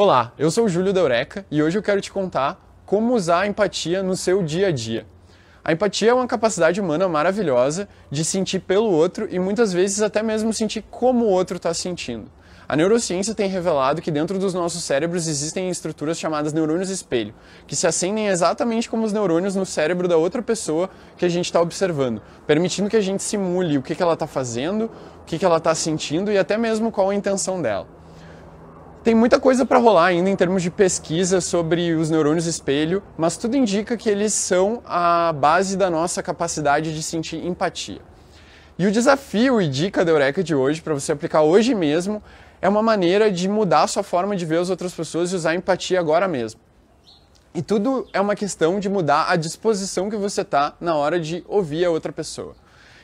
Olá, eu sou o Júlio da e hoje eu quero te contar como usar a empatia no seu dia a dia. A empatia é uma capacidade humana maravilhosa de sentir pelo outro e muitas vezes até mesmo sentir como o outro está sentindo. A neurociência tem revelado que dentro dos nossos cérebros existem estruturas chamadas neurônios espelho, que se acendem exatamente como os neurônios no cérebro da outra pessoa que a gente está observando, permitindo que a gente simule o que, que ela está fazendo, o que, que ela está sentindo e até mesmo qual a intenção dela. Tem muita coisa para rolar ainda em termos de pesquisa sobre os neurônios espelho, mas tudo indica que eles são a base da nossa capacidade de sentir empatia. E o desafio e dica da Eureka de hoje, para você aplicar hoje mesmo, é uma maneira de mudar a sua forma de ver as outras pessoas e usar empatia agora mesmo. E tudo é uma questão de mudar a disposição que você está na hora de ouvir a outra pessoa.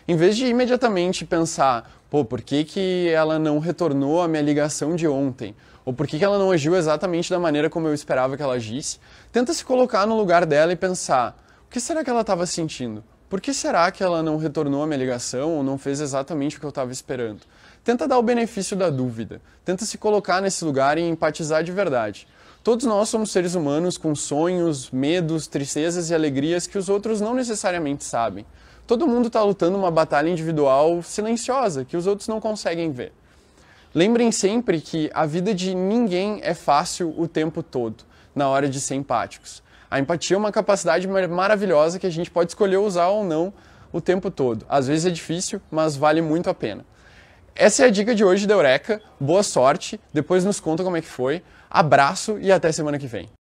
Em vez de imediatamente pensar, pô, por que, que ela não retornou a minha ligação de ontem? Ou por que, que ela não agiu exatamente da maneira como eu esperava que ela agisse? Tenta se colocar no lugar dela e pensar, o que será que ela estava sentindo? Por que será que ela não retornou a minha ligação ou não fez exatamente o que eu estava esperando? Tenta dar o benefício da dúvida, tenta se colocar nesse lugar e empatizar de verdade. Todos nós somos seres humanos com sonhos, medos, tristezas e alegrias que os outros não necessariamente sabem. Todo mundo está lutando uma batalha individual silenciosa, que os outros não conseguem ver. Lembrem sempre que a vida de ninguém é fácil o tempo todo, na hora de ser empáticos. A empatia é uma capacidade maravilhosa que a gente pode escolher usar ou não o tempo todo. Às vezes é difícil, mas vale muito a pena. Essa é a dica de hoje da Eureka. Boa sorte, depois nos conta como é que foi. Abraço e até semana que vem.